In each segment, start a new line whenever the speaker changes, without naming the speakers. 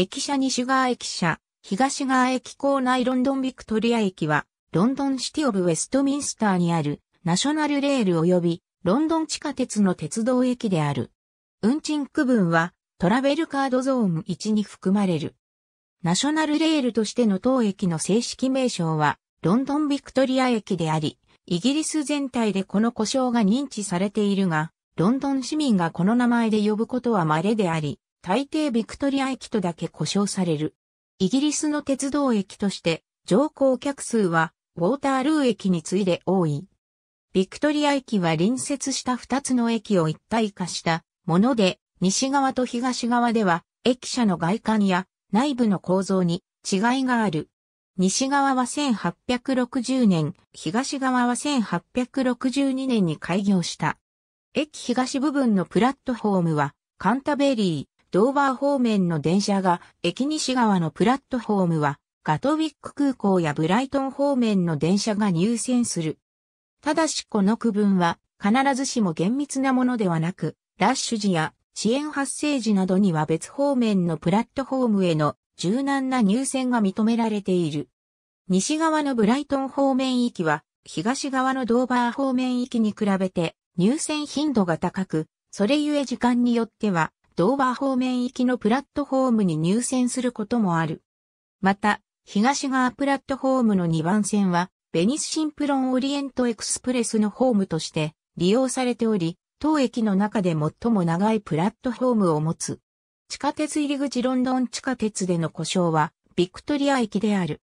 駅舎西側駅舎、
東側駅構内ロンドンビクトリア駅は、ロンドンシティオブウェストミンスターにあるナショナルレール及びロンドン地下鉄の鉄道駅である。運賃区分はトラベルカードゾーン1に含まれる。ナショナルレールとしての当駅の正式名称はロンドンビクトリア駅であり、イギリス全体でこの故障が認知されているが、ロンドン市民がこの名前で呼ぶことは稀であり、大抵ビクトリア駅とだけ呼称される。イギリスの鉄道駅として乗降客数はウォータールー駅に次いで多い。ビクトリア駅は隣接した2つの駅を一体化したもので、西側と東側では駅舎の外観や内部の構造に違いがある。西側は1860年、東側は1862年に開業した。駅東部分のプラットフォームはカンタベリー、ドーバー方面の電車が駅西側のプラットフォームはガトウィック空港やブライトン方面の電車が入線する。ただしこの区分は必ずしも厳密なものではなく、ラッシュ時や遅延発生時などには別方面のプラットフォームへの柔軟な入線が認められている。西側のブライトン方面域は東側のドーバー方面域に比べて入線頻度が高く、それゆえ時間によってはドーバー方面行きのプラットフォームに入線することもある。また、東側プラットフォームの2番線は、ベニスシンプロンオリエントエクスプレスのホームとして利用されており、当駅の中で最も長いプラットフォームを持つ。地下鉄入り口ロンドン地下鉄での故障は、ビクトリア駅である。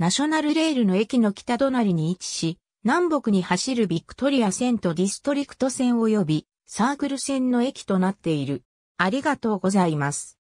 ナショナルレールの駅の北隣に位置し、南北に走るビクトリア線とディストリクト線及び、サークル線の駅となっ
ている。ありがとうございます。